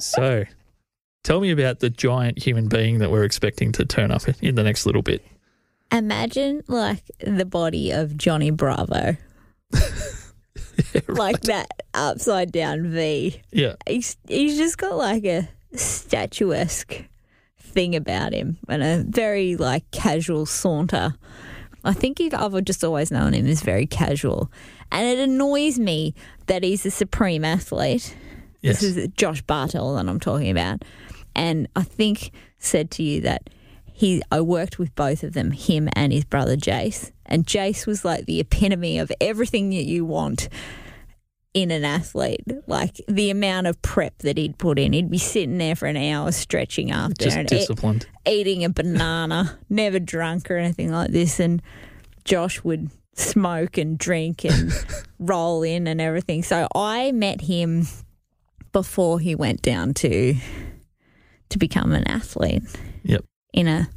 so, tell me about the giant human being that we're expecting to turn up in the next little bit. Imagine like the body of Johnny Bravo. yeah, right. Like that upside down V. Yeah. He's, he's just got like a statuesque thing about him and a very like casual saunter. I think I've just always known him as very casual. And it annoys me that he's a supreme athlete Yes. This is Josh Bartel that I'm talking about. And I think said to you that he I worked with both of them, him and his brother Jace. And Jace was like the epitome of everything that you want in an athlete. Like the amount of prep that he'd put in. He'd be sitting there for an hour stretching after Just and disciplined. E- eating a banana, never drunk or anything like this. And Josh would smoke and drink and roll in and everything. So I met him before he went down to to become an athlete. Yep. In a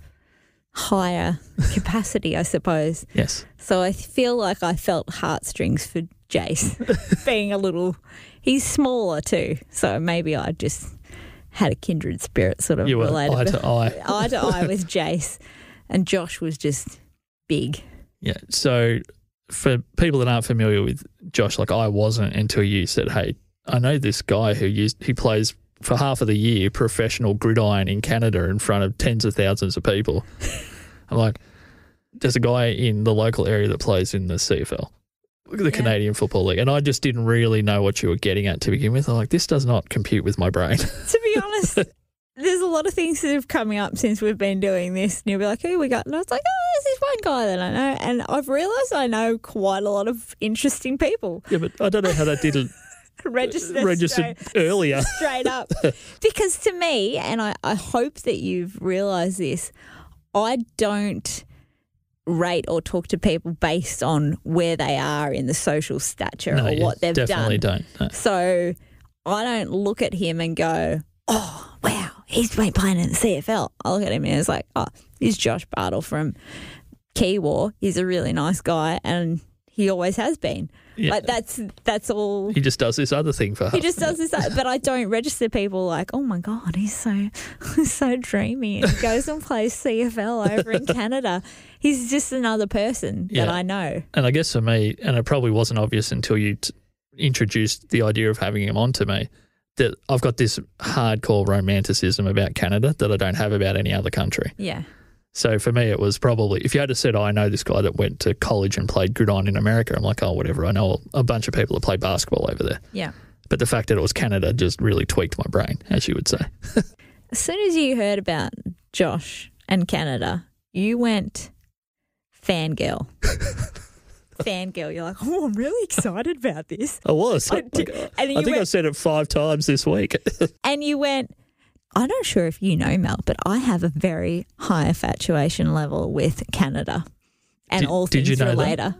higher capacity, I suppose. Yes. So I feel like I felt heartstrings for Jace being a little he's smaller too. So maybe I just had a kindred spirit sort of you were related. Eye to eye. eye to eye with Jace. And Josh was just big. Yeah. So for people that aren't familiar with Josh, like I wasn't until you said, Hey, I know this guy who used he plays for half of the year professional gridiron in Canada in front of tens of thousands of people. I'm like, there's a guy in the local area that plays in the CFL, the yeah. Canadian Football League, and I just didn't really know what you were getting at to begin with. I'm like, this does not compute with my brain. To be honest. there's a lot of things that have coming up since we've been doing this, and you'll be like, "Who we got?" And I was like, "Oh, there's this one guy that I know," and I've realised I know quite a lot of interesting people. Yeah, but I don't know how that didn't registered straight, earlier. straight up. Because to me, and I, I hope that you've realised this, I don't rate or talk to people based on where they are in the social stature no, or what they've definitely done. Definitely don't. No. So I don't look at him and go, oh, wow, he's been playing in the CFL. I look at him and it's like, oh, he's Josh Bartle from War. He's a really nice guy and he always has been. Yeah. Like that's that's all. He just does this other thing for her. He just does this, but I don't register people like, oh my god, he's so so dreamy. And he goes and plays CFL over in Canada. He's just another person yeah. that I know. And I guess for me, and it probably wasn't obvious until you t- introduced the idea of having him on to me. That I've got this hardcore romanticism about Canada that I don't have about any other country. Yeah. So for me, it was probably if you had to said, oh, I know this guy that went to college and played gridiron in America, I'm like, oh, whatever. I know a bunch of people that play basketball over there. Yeah. But the fact that it was Canada just really tweaked my brain, as you would say. as soon as you heard about Josh and Canada, you went fangirl. fangirl. You're like, oh, I'm really excited about this. I was. I, I think went, I said it five times this week. and you went, I'm not sure if you know, Mel, but I have a very high infatuation level with Canada and did, all things you know related.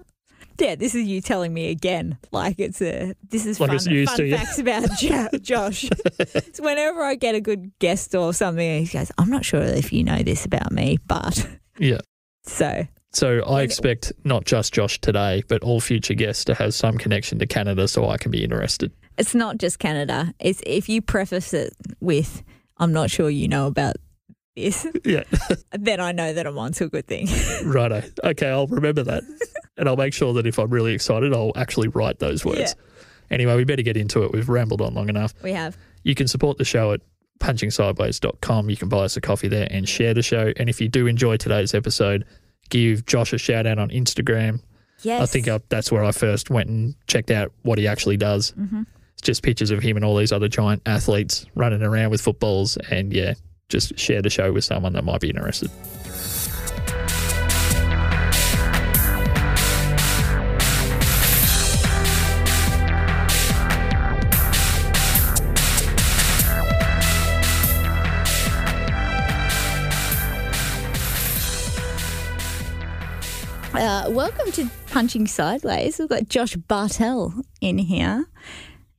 Yeah, this is you telling me again. Like it's a this is like fun, fun to, facts about Josh. so whenever I get a good guest or something, he goes, "I'm not sure if you know this about me, but yeah." So so I expect not just Josh today, but all future guests to have some connection to Canada so I can be interested. It's not just Canada. It's if you preface it with I'm not sure you know about this. Yeah. then I know that I'm onto a good thing. Righto. Eh? Okay, I'll remember that. and I'll make sure that if I'm really excited, I'll actually write those words. Yeah. Anyway, we better get into it. We've rambled on long enough. We have. You can support the show at punchingsideways.com. You can buy us a coffee there and share the show. And if you do enjoy today's episode, give Josh a shout out on Instagram. Yes. I think I, that's where I first went and checked out what he actually does. Mm-hmm. It's just pictures of him and all these other giant athletes running around with footballs. And yeah, just share the show with someone that might be interested. Uh, welcome to Punching Sideways. We've got Josh Bartell in here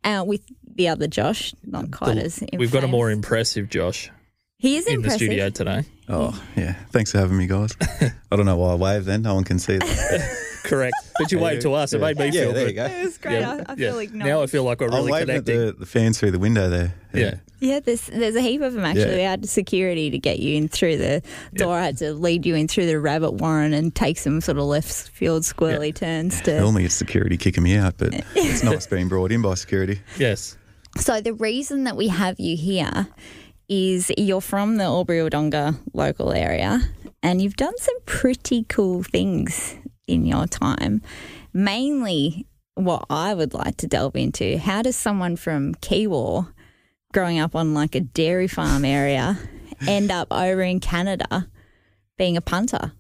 uh, with the other Josh, not quite the, as. We've got a more impressive Josh. He is in impressive. the studio today. Oh yeah, thanks for having me, guys. I don't know why I waved then. No one can see Correct. But you waved to us. It made me yeah, feel there good. you go. It was great. Yeah. I, I feel like Now I feel like we're I'm really waving at connecting. the, the fans through the window there. Yeah. Yeah, there's, there's a heap of them actually. We had security to get you in through the door. I had to lead you in through the rabbit warren and take some sort of left field squirrely turns to. Normally it's security kicking me out, but it's nice being brought in by security. Yes. So the reason that we have you here is you're from the Aubrey Wodonga local area and you've done some pretty cool things in your time. Mainly, what I would like to delve into how does someone from Kiwor, growing up on like a dairy farm area, end up over in Canada being a punter?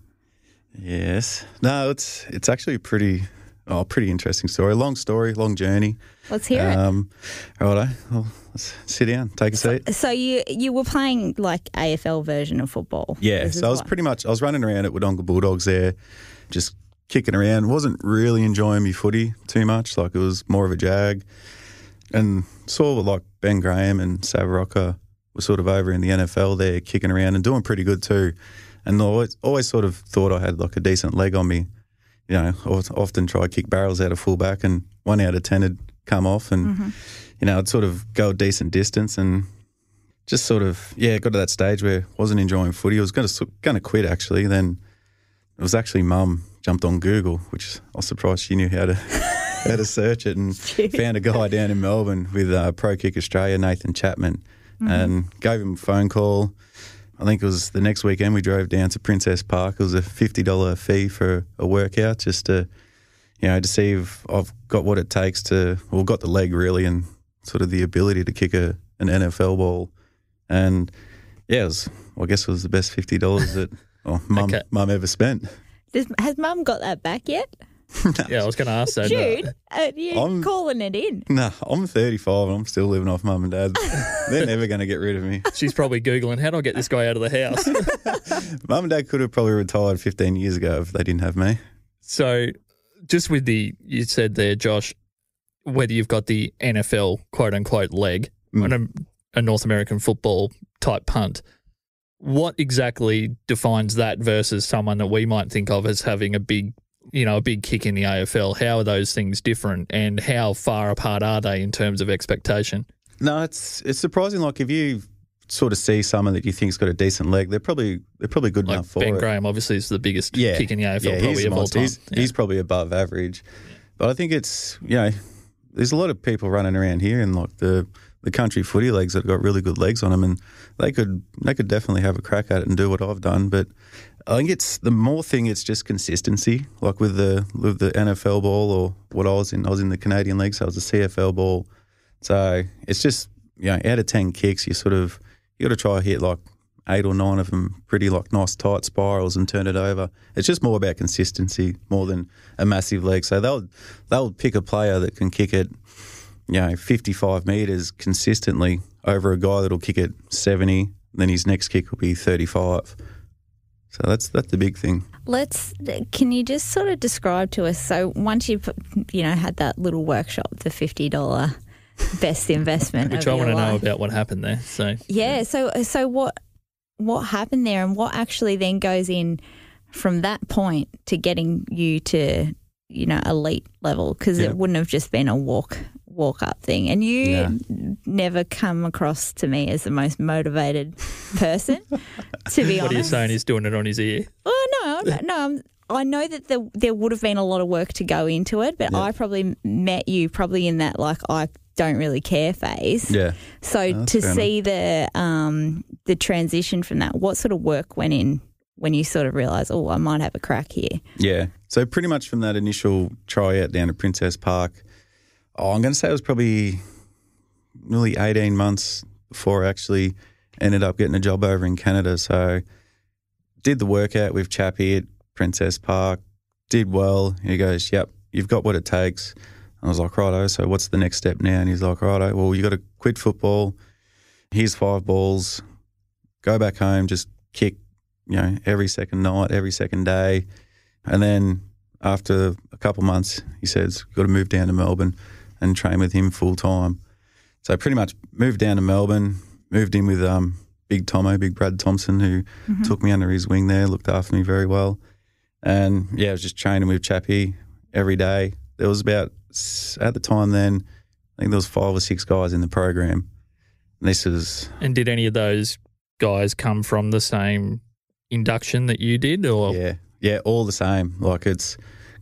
Yes. No, it's it's actually pretty oh pretty interesting story. Long story, long journey. Let's hear um, it. Righto. Well, sit down, take a so, seat. So you you were playing like AFL version of football. Yeah. So I was what? pretty much I was running around at Wodonga Bulldogs there, just kicking around. Wasn't really enjoying me footy too much. Like it was more of a jag. And saw like Ben Graham and Savarocka were sort of over in the NFL there kicking around and doing pretty good too. And always, always sort of thought I had like a decent leg on me. You know, I often try kick barrels out of fullback and one out of 10 had come off and, mm-hmm. you know, I'd sort of go a decent distance and just sort of, yeah, got to that stage where wasn't enjoying footy. I was going to, going to quit actually. Then it was actually mum jumped on Google, which I was surprised she knew how to how to search it, and found a guy down in Melbourne with uh, Pro Kick Australia, Nathan Chapman, mm-hmm. and gave him a phone call. I think it was the next weekend we drove down to Princess Park. It was a fifty dollar fee for a workout just to, you know, to see if I've got what it takes to, well, got the leg really, and sort of the ability to kick a an NFL ball, and yeah, was, well, I guess it was the best fifty dollars that oh, mum okay. mum ever spent. Does, has Mum got that back yet? Yeah, I was going to ask that. Jude, you I'm- calling it in? Nah, I'm 35 and I'm still living off mum and dad. They're never going to get rid of me. She's probably Googling, how do I get this guy out of the house? Mum and dad could have probably retired 15 years ago if they didn't have me. so, just with the, you said there, Josh, whether you've got the NFL quote unquote leg, Mm. and a, a North American football type punt, what exactly defines that versus someone that we might think of as having a big you know a big kick in the AFL how are those things different and how far apart are they in terms of expectation no it's it's surprising like if you sort of see someone that you think's got a decent leg they're probably they're probably good like enough for ben it. Graham obviously is the biggest yeah. kick in the AFL yeah, probably of all time he's, yeah. he's, probably above average but I think it's you know there's a lot of people running around here in like the the country footy legs that got really good legs on them, and they could they could definitely have a crack at it and do what I've done. But I think it's the more thing. It's just consistency, like with the with the NFL ball or what I was in. I was in the Canadian league, so I was a CFL ball. So it's just you know out of ten kicks, you sort of you got to try to hit like eight or nine of them pretty like nice tight spirals and turn it over. It's just more about consistency more than a massive leg. So they'll they'll pick a player that can kick it you know, 55 metres consistently over a guy that'll kick it 70, then his next kick will be 35. So that's that's the big thing. Let's can you just sort of describe to us so once you you know had that little workshop the $50 best investment which I want to know about what happened there. So Yeah, so so what what happened there and what actually then goes in from that point to getting you to you know elite level because yeah. it wouldn't have just been a walk walk up thing, and you yeah. never come across to me as the most motivated person. to be honest, what are you saying? He's doing it on his ear. Oh no, no, I'm, I know that the, there would have been a lot of work to go into it, but yeah. I probably met you probably in that like I don't really care phase. Yeah. So no, to see enough. the um, the transition from that, what sort of work went in when you sort of realize, oh, I might have a crack here? Yeah. So pretty much from that initial tryout down at Princess Park, oh, I'm going to say it was probably nearly 18 months before I actually ended up getting a job over in Canada. So did the workout with Chappie at Princess Park, did well. He goes, yep, you've got what it takes. I was like, righto, so what's the next step now? And he's like, righto, well, you got to quit football. Here's five balls. Go back home, just kick, you know, every second night, every second day. And then after a couple months, he says, got to move down to Melbourne and train with him full time. So pretty much moved down to Melbourne, moved in with um, Big Tomo, Big Brad Thompson, who mm-hmm. took me under his wing there, looked after me very well. And yeah, I was just training with Chappie every day. There was about, at the time then, I think there was five or six guys in the program. And this is. And did any of those guys come from the same induction that you did or? Yeah. Yeah. All the same. Like it's,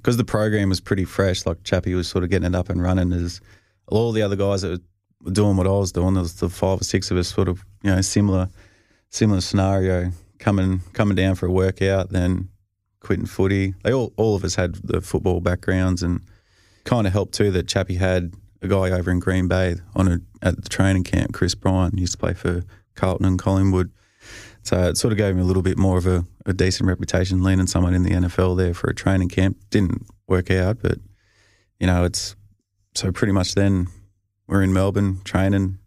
because the program was pretty fresh, like Chappie was sort of getting it up and running. as all the other guys that were doing what I was doing. There was the five or six of us, sort of you know similar similar scenario, coming coming down for a workout, then quitting footy. They all all of us had the football backgrounds and kind of helped too that Chappie had a guy over in Green Bay on a at the training camp, Chris Bryant, used to play for Carlton and Collingwood. So it sort of gave me a little bit more of a, a decent reputation, leaning someone in the NFL there for a training camp. Didn't work out, but you know, it's so pretty much then we're in Melbourne training,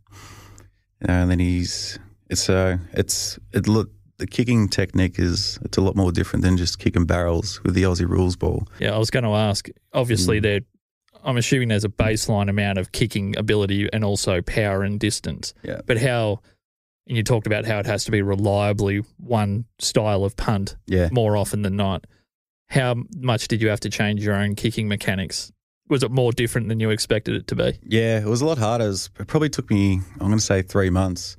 and then he's it's uh, it's it look the kicking technique is it's a lot more different than just kicking barrels with the Aussie rules ball. Yeah, I was going to ask. Obviously, mm. there I'm assuming there's a baseline amount of kicking ability and also power and distance. Yeah, but how and you talked about how it has to be reliably one style of punt yeah. more often than not. How much did you have to change your own kicking mechanics? Was it more different than you expected it to be? Yeah, it was a lot harder. It probably took me, I'm going to say, three months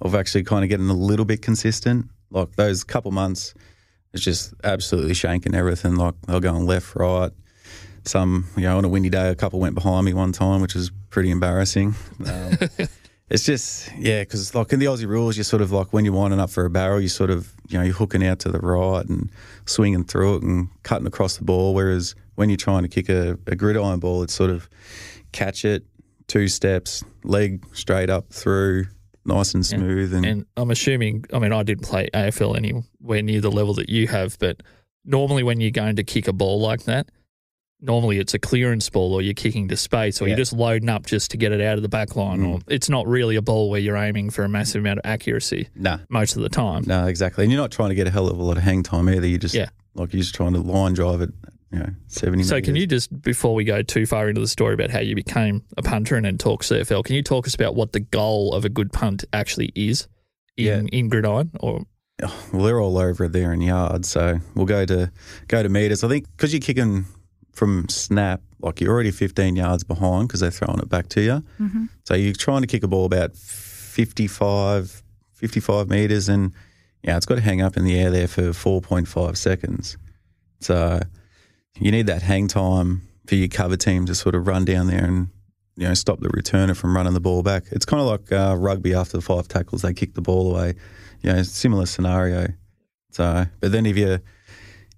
of actually kind of getting a little bit consistent. Like those couple months, it's just absolutely shanking everything. Like they're going left, right, some, you know, on a windy day, a couple went behind me one time, which was pretty embarrassing. Um, it's just yeah, because like in the Aussie rules, you're sort of like when you're winding up for a barrel, you sort of you know you're hooking out to the right and swinging through it and cutting across the ball. Whereas when you're trying to kick a, a gridiron ball, it's sort of catch it, two steps, leg straight up through, nice and smooth. And, and, and I'm assuming, I mean, I didn't play AFL anywhere near the level that you have, but normally when you're going to kick a ball like that, normally it's a clearance ball or you're kicking to space or yeah. you're just loading up just to get it out of the back line mm. or it's not really a ball where you're aiming for a massive amount of accuracy nah. most of the time. No, nah, exactly. And you're not trying to get a hell of a lot of hang time either. You just yeah. like you're just trying to line drive it, you know, 70 So meters. can you just before we go too far into the story about how you became a punter and then talk CFL, can you talk us about what the goal of a good punt actually is in yeah. in gridiron or well, they're all over there in yards, so we'll go to go to meters. I think because you're kicking from snap, like you're already 15 yards behind because they're throwing it back to you. Mm-hmm. So you're trying to kick a ball about 55, 55 metres and yeah, it's got to hang up in the air there for 4.5 seconds. So you need that hang time for your cover team to sort of run down there and you know stop the returner from running the ball back. It's kind of like uh, rugby after the five tackles, they kick the ball away. You know, similar scenario. So, but then if you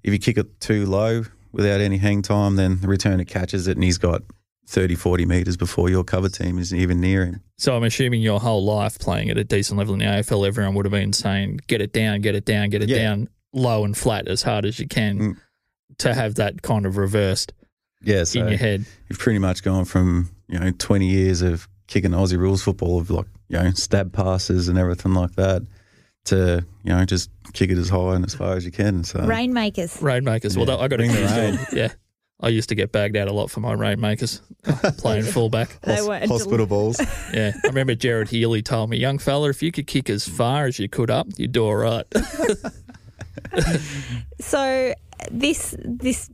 if you kick it too low, without any hang time, then the returner catches it and he's got 30, 40 metres before your cover team is even near him. So I'm assuming your whole life playing at a decent level in the AFL, everyone would have been saying, get it down, get it down, get it yeah. down, low and flat as hard as you can mm. to have that kind of reversed yeah, so in your head. You've pretty much gone from, you know, 20 years of kicking Aussie rules football of like, you know, stab passes and everything like that to you know just kick it as high and as far as you can. So rainmakers, rainmakers. Well, yeah. I got to rain. yeah. I used to get bagged out a lot for my rainmakers playing fullback. Hos- hospital balls. Yeah. I remember Jared Healy told me, young fella, if you could kick as far as you could up, you'd do all right. so this this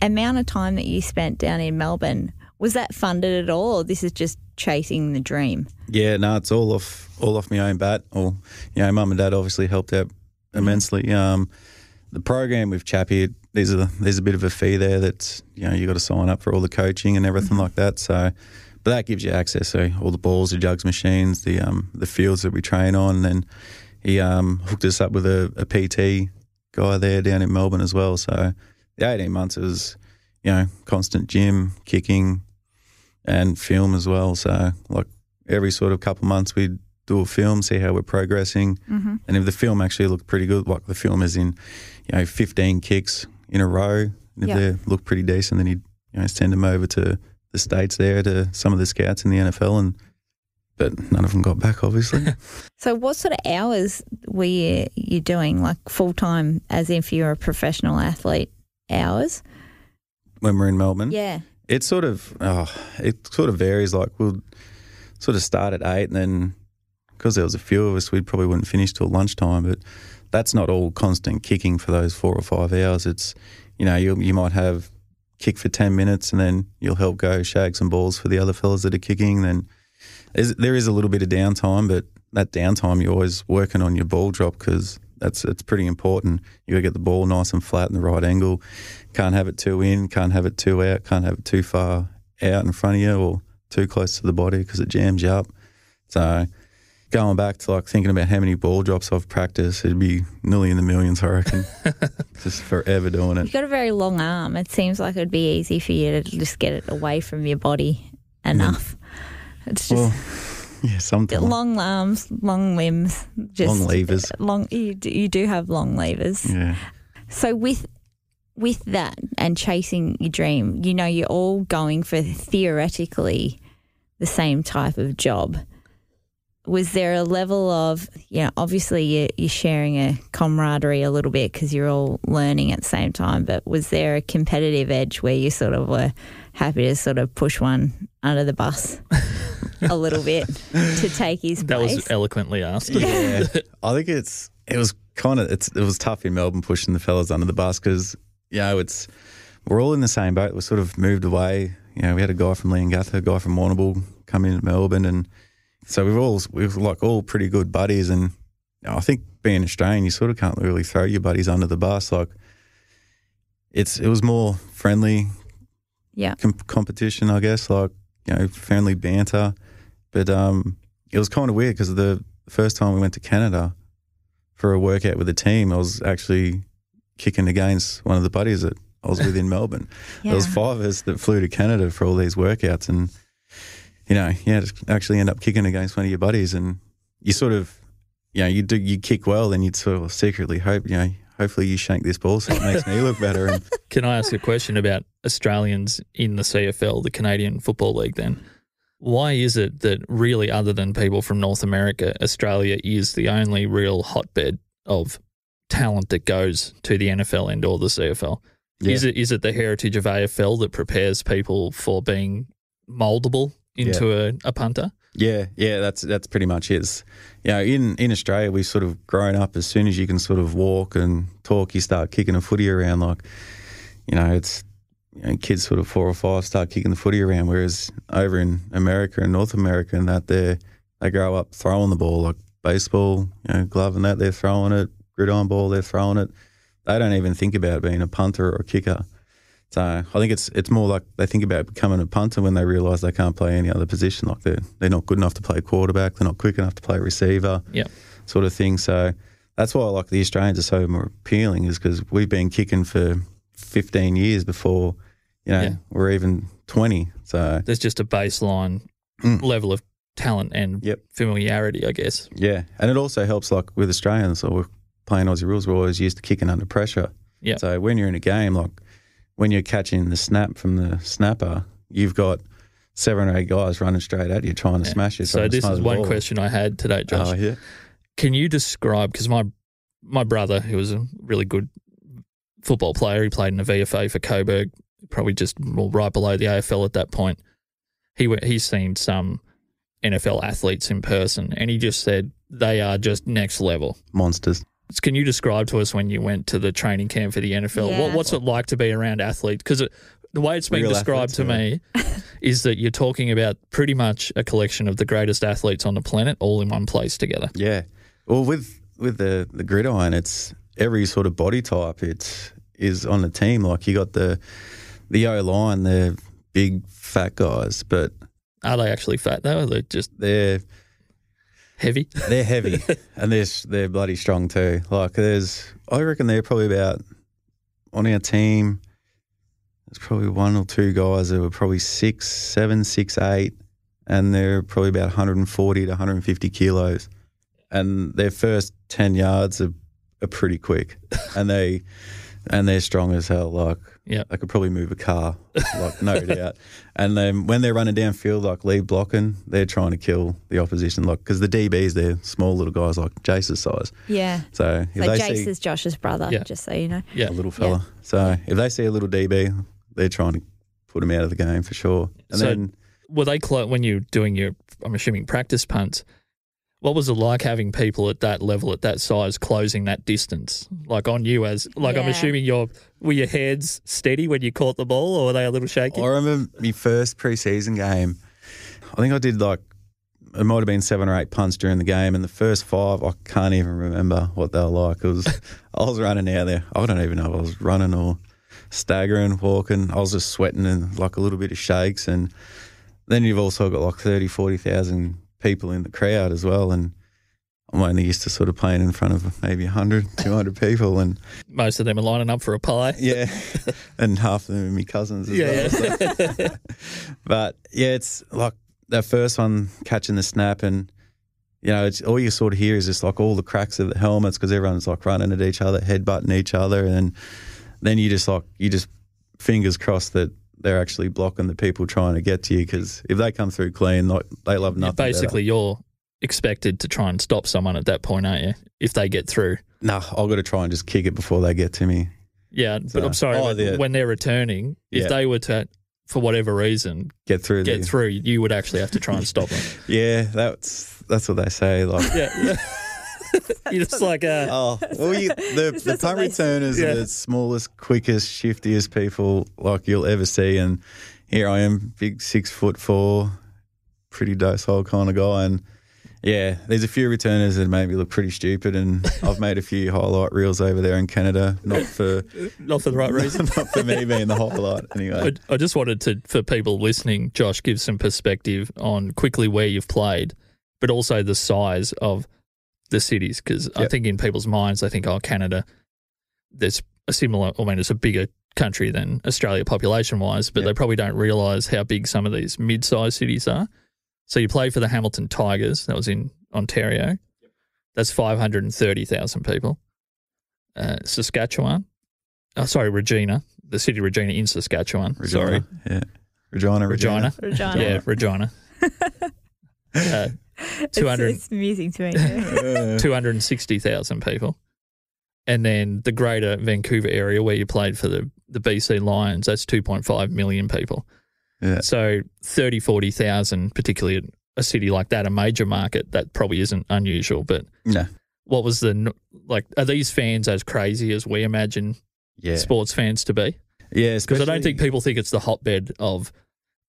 amount of time that you spent down in Melbourne, was that funded at all, or this is just chasing the dream? Yeah, no, it's all off all off my own bat. Or you know, mum and dad obviously helped out immensely. Um, the program with Chappie, there's a there's a bit of a fee there that you know you got to sign up for all the coaching and everything mm-hmm. like that. So, but that gives you access to so all the balls, the jugs machines, the um, the fields that we train on. And then he um, hooked us up with a, a, PT guy there down in Melbourne as well. So the eighteen months was you know constant gym kicking, and film as well. So like every sort of couple months we'd do a film, see how we're progressing, mm-hmm. and if the film actually looked pretty good, like the film is in, you know, fifteen kicks in a row, if they look pretty decent, then he'd you know, send them over to the states there to some of the scouts in the NFL, and but none of them got back, obviously. so, what sort of hours were you, you doing, like full time, as if you're a professional athlete? Hours when we're in Melbourne. Yeah, it sort of oh, it sort of varies. Like we'll sort of start at eight, and then because there was a few of us, we probably wouldn't finish till lunchtime. But that's not all constant kicking for those four or five hours. It's you know you you might have kick for ten minutes, and then you'll help go shag some balls for the other fellas that are kicking. Then there is a little bit of downtime, but that downtime you're always working on your ball drop because that's it's pretty important. You got to get the ball nice and flat in the right angle. Can't have it too in. Can't have it too out. Can't have it too far out in front of you or too close to the body because it jams you up. So going back to like thinking about how many ball drops I've practiced, it'd be nearly in the millions, I reckon. just forever doing it. You've got a very long arm. It seems like it'd be easy for you to just get it away from your body enough. Yeah. It's just. Well, Yeah, something. Long arms, long limbs. Just long levers. Long, you, you do have long levers. Yeah. So with with that and chasing your dream, you know, you're all going for theoretically the same type of job. Was there a level of, you know, obviously you're, you're sharing a camaraderie a little bit because you're all learning at the same time, but was there a competitive edge where you sort of were happy to sort of push one under the bus? a little bit to take his place. That was eloquently asked. Yeah. I think it's it was kind of it's it was tough in Melbourne pushing the fellas under the bus because you know it's we're all in the same boat. we sort of moved away. You know, we had a guy from Leongatha, a guy from Warrnambool come in to Melbourne, and so we've all we are like all pretty good buddies. And you know, I think being Australian, you sort of can't really throw your buddies under the bus. Like it's it was more friendly, yeah, com- competition, I guess. Like you know, friendly banter. But um, it was kind of weird because the first time we went to Canada for a workout with the team, I was actually kicking against one of the buddies that I was with in Melbourne. Yeah. There was five of us that flew to Canada for all these workouts, and you know, yeah, just actually end up kicking against one of your buddies, and you sort of, you know, you do you kick well, and you sort of secretly hope, you know, hopefully you shank this ball so it makes me look better. And- Can I ask a question about Australians in the CFL, the Canadian Football League? Then why is it that really other than people from North America, Australia is the only real hotbed of talent that goes to the NFL and or the CFL? Yeah. Is it is it the heritage of AFL that prepares people for being moldable into yeah. a, a punter? Yeah, yeah, that's that's pretty much it. You know, in, in Australia we sort of grown up as soon as you can sort of walk and talk, you start kicking a footy around like you know, it's you know, kids sort of four or five start kicking the footy around, whereas over in America and North America and that they they grow up throwing the ball like baseball, you know, glove and that they're throwing it, gridiron ball they're throwing it. They don't even think about being a punter or a kicker. So I think it's it's more like they think about becoming a punter when they realise they can't play any other position. Like they're they're not good enough to play quarterback, they're not quick enough to play receiver, yeah, sort of thing. So that's why like the Australians are so more appealing is because we've been kicking for 15 years before, you know, Yeah. we're even 20. So, There's just a baseline Mm. level of talent and Yep. familiarity, I guess. yeah. And it also helps, like with Australians, so we're playing Aussie rules, we're always used to kicking under pressure. Yeah. So when you're in a game, like when you're catching the snap from the snapper, you've got seven or eight guys running straight at you trying to smash you. So this is one question I had today, Josh. Oh, yeah. Can you describe? Because my my brother, who was a really good football player. He played in the VFA for Coburg, probably just right below the AFL at that point. He went, he's seen some NFL athletes in person, and he just said they are just next level monsters. Can you describe to us when you went to the training camp for the NFL? Yeah. What, what's it like to be around athletes? Because the way it's been Real described to me is that you're talking about pretty much a collection of the greatest athletes on the planet all in one place together. Yeah. Well, with with the the gridiron, it's every sort of body type it's is on the team. Like you got the the O line, they're big fat guys, but are they actually fat though? Are they just they're heavy? They're heavy, and they're they're bloody strong too. Like there's, I reckon they're probably about on our team. There's probably one or two guys that were probably six, seven, six, eight, and they're probably about 140 to 150 kilos. And their first 10 yards are are pretty quick, and they and they're strong as hell. Like yeah, they could probably move a car, like no doubt. And then when they're running downfield, like lead blocking, they're trying to kill the opposition, like because the DBs they're small little guys like Jace's size. Yeah. So if so they Jace see, is Josh's brother, yeah. just so you know. Yeah, a little fella. Yeah. So yeah. if they see a little DB, they're trying to put him out of the game for sure. And so then were they close when you are doing your, I'm assuming practice punts? what was it like having people at that level, at that size, closing that distance? Like on you as like yeah. I'm assuming your were your hands steady when you caught the ball, or were they a little shaky? I remember my first preseason game. I think I did like it might have been seven or eight punts during the game, and the first five I can't even remember what they were like. It was I was running out there. I don't even know if I was running or staggering, walking. I was just sweating and like a little bit of shakes and. Then you've also got like 30, 40,000 people in the crowd as well. And I'm only used to sort of playing in front of maybe 100, 200 people. And most of them are lining up for a pie. Yeah. and half of them are my cousins as yeah. well. So. but yeah, it's like that first one catching the snap and you know, it's, all you sort of hear is just like all the cracks of the helmets because everyone's like running at each other, headbutting each other, and then you just like you just fingers crossed that they're actually blocking the people trying to get to you because if they come through clean, like, they love nothing. Basically, better. you're expected to try and stop someone at that point, aren't you? If they get through. Nah, I've got to try and just kick it before they get to me. Yeah, so, but I'm sorry, oh, when they're returning, if yeah. they were to, for whatever reason, get through, get the, through, you would actually have to try and stop them. yeah, that's that's what they say. Like, yeah. You're just like, a. Uh, oh, well, you, the, the punt return is the smallest, quickest, shiftiest people like you'll ever see. And here I am, big six foot four, pretty docile kind of guy. And yeah, there's a few returners that made me look pretty stupid, and I've made a few highlight reels over there in Canada, not for not for the right reason, not for me being the highlight. Anyway, I, I, just wanted to, for people listening, Josh, give some perspective on quickly where you've played, but also the size of the cities because yep. I think in people's minds they think, oh, Canada, there's a similar. I mean, it's a bigger country than Australia population wise, but yep. they probably don't realise how big some of these mid sized cities are. So you play for the Hamilton Tigers. That was in Ontario. Yep. That's five hundred and thirty thousand people. Uh, Saskatchewan. Oh, sorry, Regina. The city Regina in Saskatchewan. Regina, sorry. Yeah. Regina, Regina. Regina. Regina. yeah, Regina. uh, 200, it's, it's amusing to me. 260,000 people. And then the greater Vancouver area where you played for the, the BC Lions, that's 2.5 million people. Yeah. So 30, 40,000, particularly a city like that, a major market, that probably isn't unusual. But no. what was the, like, are these fans as crazy as we imagine yeah. sports fans to be? Yeah, because I don't think people think it's the hotbed of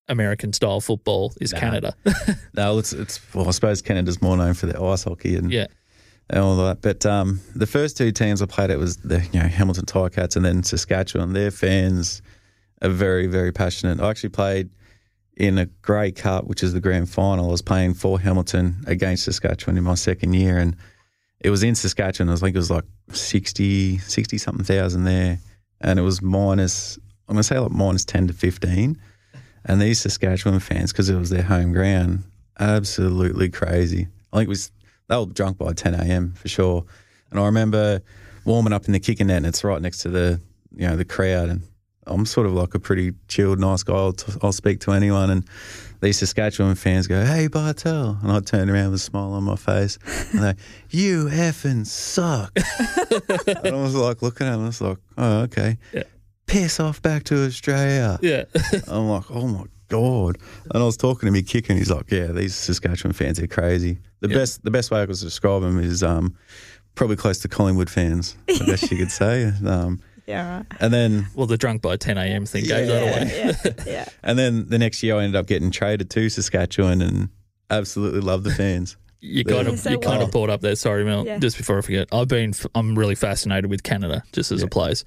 American style football is Canada. no, it's it's well, I suppose Canada's more known for their ice hockey and yeah. And all that, but um, the first two teams I played at was the you know Hamilton Ticats and then Saskatchewan. Their fans are very very passionate. I actually played in a Grey Cup, which is the grand final. I was playing for Hamilton against Saskatchewan in my second year, and it was in Saskatchewan. I think it was like 60, 60 something thousand there, and it was minus. I'm gonna say like minus ten to fifteen. And these Saskatchewan fans, because it was their home ground, absolutely crazy. I think it was they were drunk by 10 a.m. for sure. And I remember warming up in the kicking net, and it's right next to the you know the crowd. And I'm sort of like a pretty chilled, nice guy. I'll, t- I'll speak to anyone. And these Saskatchewan fans go, "Hey Bartel," and I turn around with a smile on my face, and they, "You effing suck." and I was like looking at them, I was like, "Oh, okay." Yeah piss off back to Australia. Yeah. I'm like, oh my God. And I was talking to him, kicking. He's like, yeah, these Saskatchewan fans are crazy. The yeah. best the best way I could describe them is um, probably close to Collingwood fans, I guess you could say. Um, yeah. Right. And then. Well, the drunk by 10 a.m. thing yeah, that away. Yeah, yeah. and then the next year I ended up getting traded to Saskatchewan and absolutely love the fans. You kind of you kind of brought up there. Sorry, Mel. Just before I forget, I've been I'm really fascinated with Canada just as a place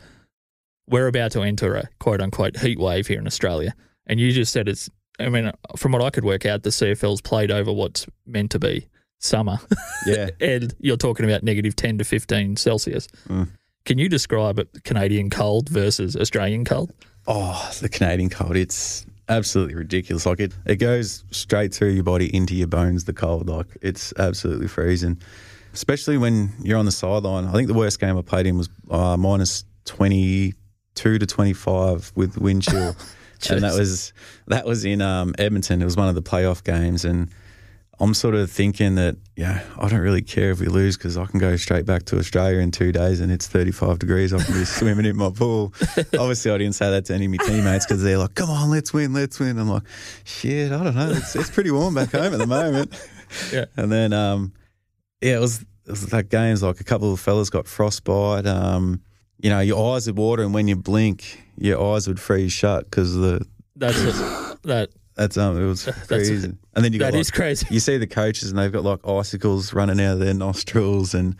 we're about to enter a quote unquote heat wave here in Australia. And you just said it's, I mean, from what I could work out, the CFL's played over what's meant to be summer. Yeah. and you're talking about negative 10 to 15 Celsius. Mm. Can you describe Canadian cold versus Australian cold? Oh, the Canadian cold. It's absolutely ridiculous. Like it, it goes straight through your body into your bones, the cold. Like it's absolutely freezing, especially when you're on the sideline. I think the worst game I played in was uh, minus 20 two to twenty five with wind chill, and that was that was in um, Edmonton. It was one of the playoff games, and I'm sort of thinking that yeah, I don't really care if we lose because I can go straight back to Australia in two days and it's 35 degrees. I can be swimming in my pool. Obviously, I didn't say that to any of my teammates because they're like, "Come on, let's win, let's win." I'm like, "Shit, I don't know. It's, it's pretty warm back home at the moment." yeah, and then um, yeah, it was it was that game's like a couple of fellas got frostbite. Um, you know, your eyes would water, and when you blink, your eyes would freeze shut because the that's that that's um it was crazy. and then you got that like, is crazy. You see the coaches, and they've got like icicles running out of their nostrils, and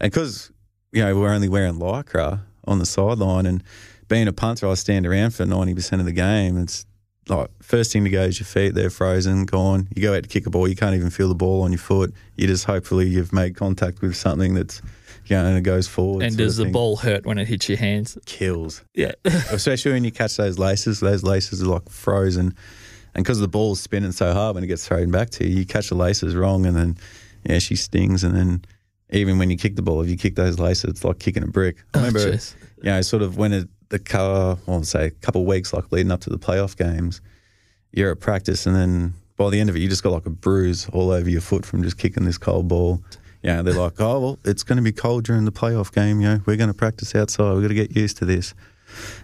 and because you know we're only wearing lycra on the sideline, and being a punter, I stand around for ninety percent of the game. It's like first thing to go is your feet. They're frozen, gone. You go out to kick a ball, you can't even feel the ball on your foot. You just hopefully you've made contact with something that's you know, and it goes forward. And does the thing. ball hurt when it hits your hands? Kills. Yeah. Especially when you catch those laces. Those laces are like frozen. And because the ball's spinning so hard when it gets thrown back to you, you catch the laces wrong and then, yeah, she stings. And then even when you kick the ball, if you kick those laces, it's like kicking a brick. I oh, remember, geez. you know, sort of when it, the car, well, say a couple of weeks like leading up to the playoff games, you're at practice and then by the end of it, you just got like a bruise all over your foot from just kicking this cold ball you know, they're like, oh, well, it's going to be cold during the playoff game. You know, we're going to practice outside. We've got to get used to this.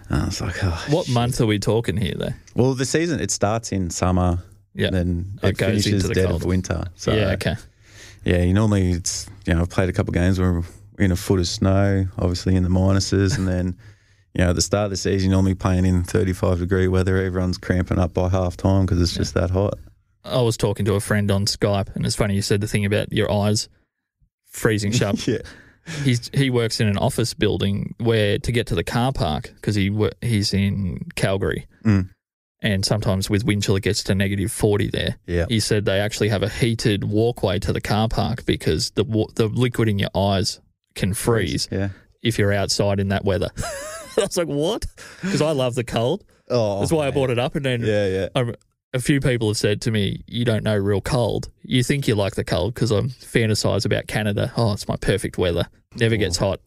And I was like, oh, what shit. month are we talking here, though? Well, the season, it starts in summer. Yeah. Then oh, it, it finishes the dead cold. of winter. So, yeah, okay. Yeah, you normally, it's, you know, I've played a couple of games where we're in a foot of snow, obviously in the minuses. and then, you know, at the start of the season, you're normally playing in 35 degree weather. Everyone's cramping up by half time because it's yeah. just that hot. I was talking to a friend on Skype, and it's funny you said the thing about your eyes freezing sharp. yeah. He's he works in an office building where to get to the car park because he he's in Calgary. Mm. And sometimes with wind chill, it gets to negative 40 there. Yeah. He said they actually have a heated walkway to the car park because the the liquid in your eyes can freeze Yeah. if you're outside in that weather. I was like, what? Because I love the cold. Oh, That's why I bought brought it up. And then Yeah, yeah. I, a few people have said to me, you don't know real cold. You think you like the cold because I'm fantasize about Canada. Oh, it's my perfect weather. Never gets hot.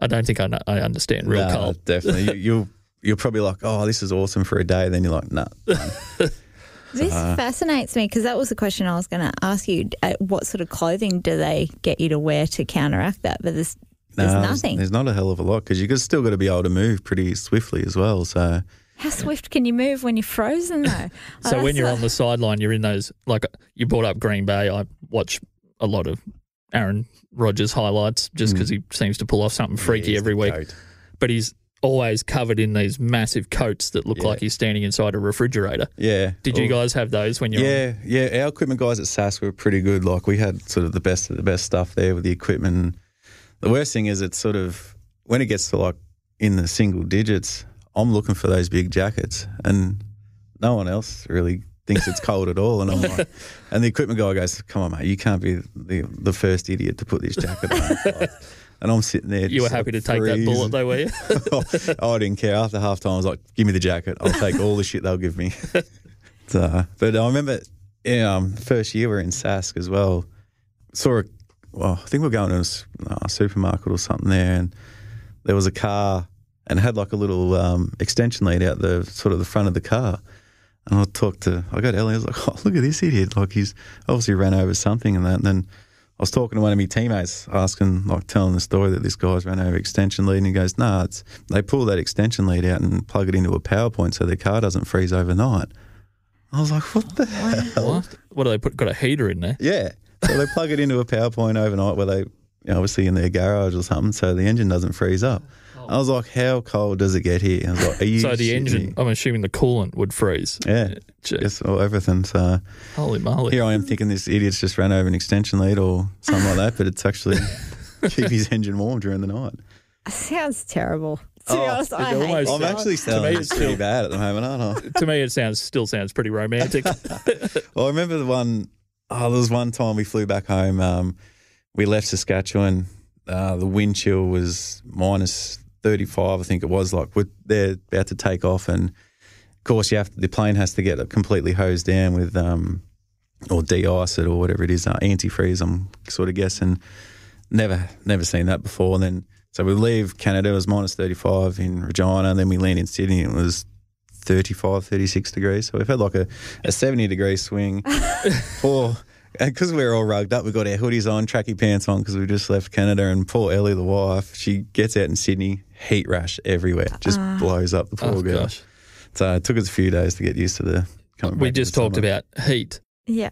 I don't think I, know, I understand real no, cold. Definitely. you, you'll, you're probably like, oh, this is awesome for a day. Then you're like, nah. This uh, fascinates me because that was the question I was going to ask you. Uh, what sort of clothing do they get you to wear to counteract that? But there's, there's nothing. There's, there's not a hell of a lot because you've still got to be able to move pretty swiftly as well. So how swift can you move when you're frozen though? Oh, so when you're a- on the sideline, you're in those like you brought up Green Bay. I watch a lot of Aaron Rodgers highlights just because mm. he seems to pull off something freaky yeah, every week. But he's always covered in these massive coats that look yeah. like he's standing inside a refrigerator. Yeah. Did Ooh. you guys have those when you? Yeah, on? yeah. Our equipment guys at SAS were pretty good. Like we had sort of the best of the best stuff there with the equipment. The worst thing is it's sort of when it gets to like in the single digits, I'm looking for those big jackets, and no one else really thinks it's cold at all. And I'm like, and the equipment guy goes, "Come on, mate, you can't be the, the first idiot to put this jacket on." and I'm sitting there. You were happy like to take freezing. that bullet, though, were you? oh, I didn't care. After half time, I was like, "Give me the jacket. I'll take all the shit they'll give me." so, but I remember, yeah, um, first year we were in Sask as well. Saw a, well, I think we are going to a, a uh, supermarket or something there, and there was a car and had like a little um, extension lead out the sort of the front of the car. And I talked to, I got Ellie, I was like, oh, look at this idiot. Like he's obviously ran over something and that. And then I was talking to one of my teammates, asking, like, telling the story that this guy's ran over extension lead, and he goes, "Nah, it's they pull that extension lead out and plug it into a PowerPoint so their car doesn't freeze overnight." I was like, "What the hell? What? what do they put? Got a heater in there?" Yeah, so they plug it into a PowerPoint overnight, where they you know, obviously in their garage or something, so the engine doesn't freeze up. I was like, how cold does it get here? I was like, are you so the engine, I'm assuming the coolant would freeze. Yeah, Jeez. yes, or everything. So holy moly! Here I am thinking this idiot's just ran over an extension lead or something like that, but it's actually keep his engine warm during the night. Sounds terrible. To be oh, honest, I hate I'm actually to me it's pretty bad at the moment, aren't I? to me, it sounds still sounds pretty romantic. well, I remember the one. Oh, there was one time we flew back home. Um, we left Saskatchewan. Uh, the wind chill was minus 35, I think it was, like they're about to take off, and of course, you have to, the plane has to get completely hosed down with um, or de-ice it or whatever it is, uh, antifreeze. I'm sort of guessing. Never, never seen that before. And then so we leave Canada. It was minus 35 in Regina. And then we land in Sydney. It was 35, 36 degrees. So we've had like a, a 70 degree swing. poor, because we are all rugged up, we got our hoodies on, tracky pants on because we just left Canada. And poor Ellie, the wife, she gets out in Sydney heat rash everywhere. Just uh, blows up the poor oh, girl. Gosh. So it took us a few days to get used to the. we just talked summer. about heat. Yeah.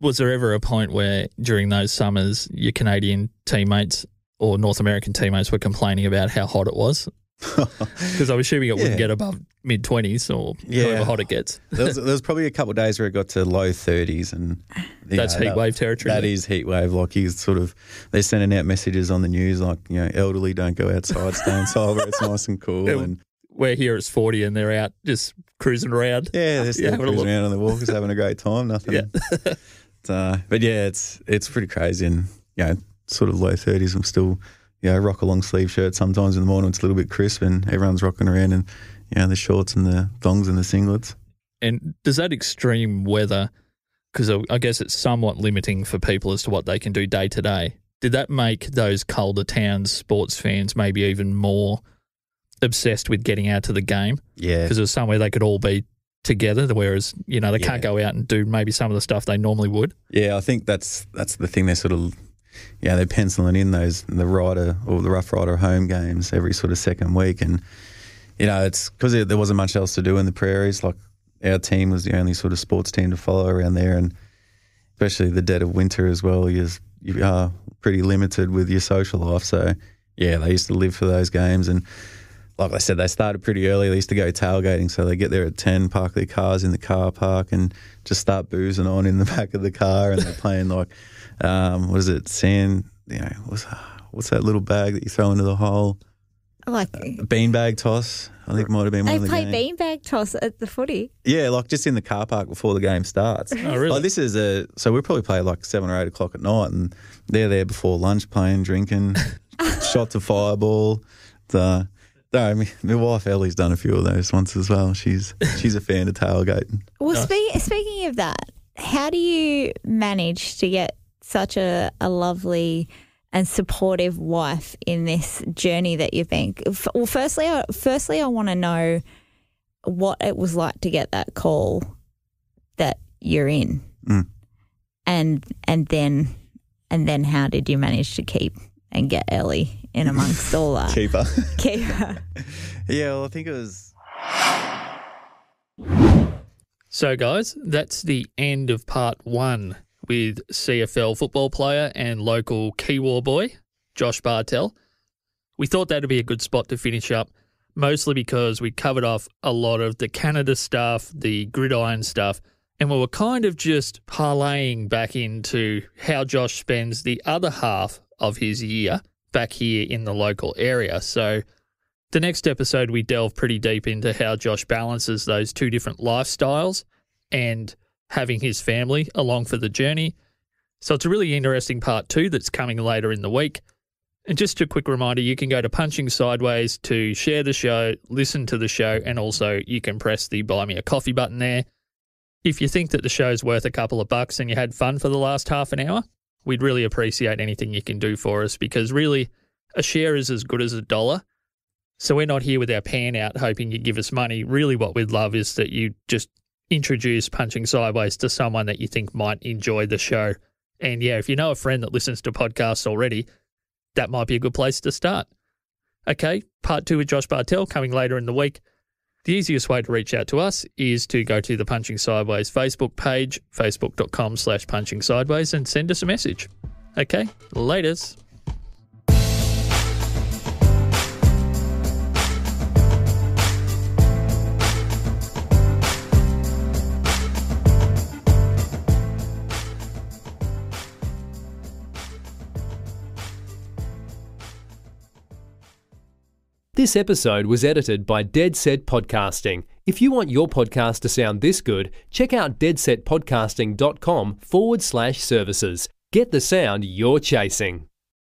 Was there ever a point where during those summers your Canadian teammates or North American teammates were complaining about how hot it was? because I'm assuming it yeah. wouldn't get above mid 20s or yeah. however hot it gets. there, was, there, was, probably a couple of days where it got to low 30s, and that's know, heat that, wave territory. That is heat wave. Like he's sort of they're sending out messages on the news like you know elderly don't go outside, stay inside where it's nice and cool. Yeah, and we're here it's 40 and they're out just cruising around. Yeah, they're still cruising around on the walkers, having a great time. Nothing. Yeah. Uh, but yeah, it's it's pretty crazy, and you know, sort of low 30s. I'm still you know, rock a long sleeve shirt sometimes in the morning. It's a little bit crisp and everyone's rocking around in, you know, the shorts and the thongs and the singlets. And does that extreme weather, because I guess it's somewhat limiting for people as to what they can do day to day, did that make those colder towns sports fans maybe even more obsessed with getting out to the game? Yeah. Because it was somewhere they could all be together whereas you know they yeah. can't go out and do maybe some of the stuff they normally would yeah i think that's that's the thing they're sort of yeah, they're penciling in those the rider or the rough rider home games every sort of second week, and you know it's because there wasn't much else to do in the prairies. Like our team was the only sort of sports team to follow around there, and especially the dead of winter as well. You're, you are pretty limited with your social life, so yeah, they used to live for those games and. Like I said, they started pretty early. They used to go tailgating, so they get there at ten, park their cars in the car park, and just start boozing on in the back of the car. And they're playing like um, was it sand? You know, what's what's that little bag that you throw into the hole? Oh, like beanbag toss. I think might have been one they of the play game. beanbag toss at the footy. Yeah, like just in the car park before the game starts. Oh, really? Like this is a so we probably play like seven or eight o'clock at night, and they're there before lunch, playing, drinking, shots of fireball. The no, my, my wife Ellie's done a few of those once as well. She's she's a fan of tailgating. Well, nice. spe- speaking of that, how do you manage to get such a, a lovely and supportive wife in this journey that you've been. Well, firstly, firstly, I want to know what it was like to get that call that you're in, mm. and and then and then how did you manage to keep and get Ellie in amongst all that? Keeper, keeper. yeah, well, I think it was. So, guys, that's the end of part one with CFL football player and local Kiwa boy, Josh Bartell. We thought that'd be a good spot to finish up, mostly because we covered off a lot of the Canada stuff, the gridiron stuff, and we were kind of just parlaying back into how Josh spends the other half of his year back here in the local area. So the next episode, we delve pretty deep into how Josh balances those two different lifestyles and having his family along for the journey. So it's a really interesting part two that's coming later in the week. And just a quick reminder you can go to Punching Sideways to share the show, listen to the show, and also you can press the Buy Me a Coffee button there. If you think that the show's worth a couple of bucks and you had fun for the last half an hour, we'd really appreciate anything you can do for us because really, a share is as good as a dollar. So we're not here with our pan out hoping you give us money. Really, what we'd love is that you just introduce punching sideways to someone that you think might enjoy the show. And yeah, if you know a friend that listens to podcasts already, that might be a good place to start. Okay, part two with Josh Bartell coming later in the week. The easiest way to reach out to us is to go to the Punching Sideways Facebook page, facebook.com slash punching sideways, and send us a message. Okay, laters. This episode was edited by Dead Set Podcasting. If you want your podcast to sound this good, check out deadsetpodcasting.com forward slash services. Get the sound you're chasing.